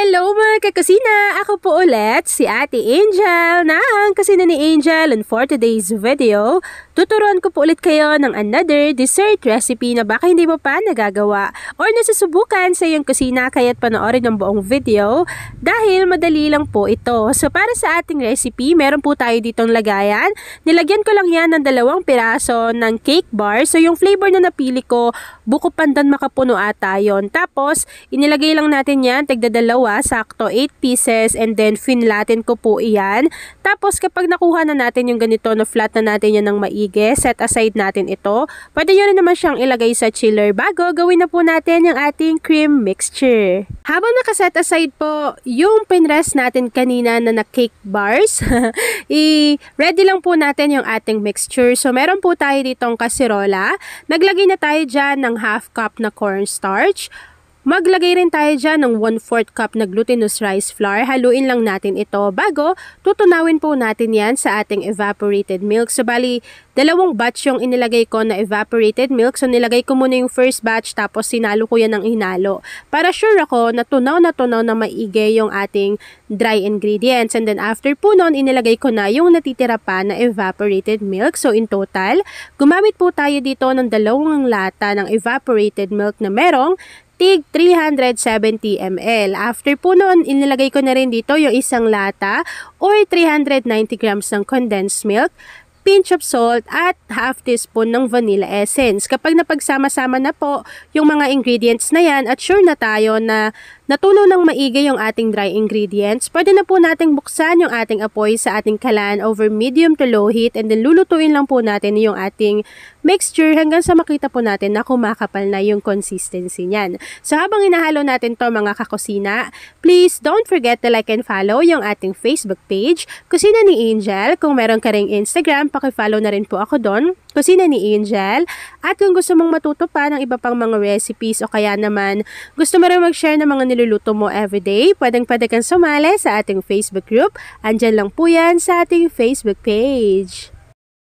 Hello mga kakasina! Ako po ulit si Ate Angel na ang kasina ni Angel and for today's video, tuturuan ko po ulit kayo ng another dessert recipe na baka hindi mo pa nagagawa or nasusubukan sa iyong kusina kaya't panoorin ang buong video dahil madali lang po ito. So para sa ating recipe, meron po tayo ditong lagayan. Nilagyan ko lang yan ng dalawang piraso ng cake bar so yung flavor na napili ko buko pandan makapuno ata yon. Tapos, inilagay lang natin yan, tagdadalawa, sakto 8 pieces, and then finlatin ko po iyan. Tapos, kapag nakuha na natin yung ganito, no, flat na natin yan ng maigi, set aside natin ito. Pwede yun naman siyang ilagay sa chiller bago gawin na po natin yung ating cream mixture. Habang nakaset aside po yung pinrest natin kanina na na cake bars, i-ready lang po natin yung ating mixture. So, meron po tayo ditong kasirola. Naglagay na tayo dyan ng half cup na cornstarch Maglagay rin tayo dyan ng 1-4 cup na glutinous rice flour. Haluin lang natin ito bago tutunawin po natin yan sa ating evaporated milk. So bali, dalawang batch yung inilagay ko na evaporated milk. So nilagay ko muna yung first batch tapos sinalo ko yan ng hinalo. Para sure ako na tunaw na tunaw na maigi yung ating dry ingredients. And then after po noon, inilagay ko na yung natitira pa na evaporated milk. So in total, gumamit po tayo dito ng dalawang lata ng evaporated milk na merong tig 370 ml. After po noon, inilagay ko na rin dito yung isang lata or 390 grams ng condensed milk, pinch of salt at half teaspoon ng vanilla essence. Kapag napagsama-sama na po yung mga ingredients na yan at sure na tayo na natulo ng maigi yung ating dry ingredients, pwede na po nating buksan yung ating apoy sa ating kalan over medium to low heat and then lulutuin lang po natin yung ating mixture hanggang sa makita po natin na kumakapal na yung consistency niyan. So habang inahalo natin to mga kakusina, please don't forget to like and follow yung ating Facebook page, Kusina ni Angel. Kung meron ka ring Instagram, follow na rin po ako doon, Kusina ni Angel. At kung gusto mong matuto pa ng iba pang mga recipes o kaya naman gusto mo rin mag-share ng mga niluluto niluluto mo everyday, pwedeng-pwede kang sumali sa ating Facebook group. Andyan lang po yan sa ating Facebook page.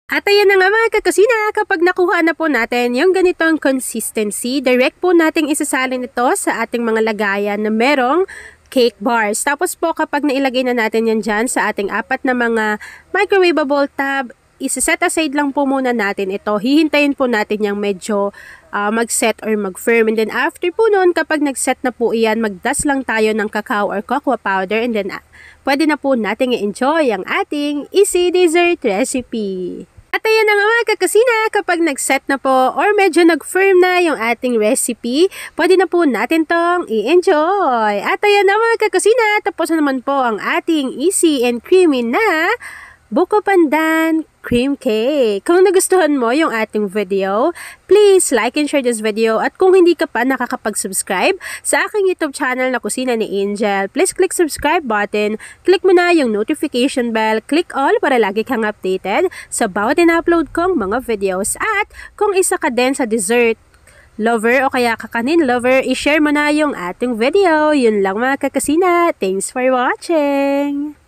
At ayan na nga mga kakusina, kapag nakuha na po natin yung ganitong consistency, direct po nating isasalin ito sa ating mga lagayan na merong cake bars. Tapos po kapag nailagay na natin yan dyan sa ating apat na mga microwavable tub, isa-set aside lang po muna natin ito. Hihintayin po natin yung medyo uh, mag-set or mag-firm. And then after po noon, kapag nag-set na po iyan, magdas lang tayo ng cacao or cocoa powder. And then uh, pwede na po natin i-enjoy ang ating easy dessert recipe. At ayan na nga mga kakasina, kapag nag-set na po or medyo nag-firm na yung ating recipe, pwede na po natin tong i-enjoy. At ayan na mga kakasina, tapos na naman po ang ating easy and creamy na buko pandan cream cake. Kung nagustuhan mo yung ating video, please like and share this video at kung hindi ka pa nakakapag-subscribe sa aking YouTube channel na Kusina ni Angel, please click subscribe button, click mo na yung notification bell, click all para lagi kang updated sa bawat in-upload kong mga videos at kung isa ka din sa dessert lover o kaya kakanin lover, i-share mo na yung ating video. Yun lang mga kakasina. Thanks for watching!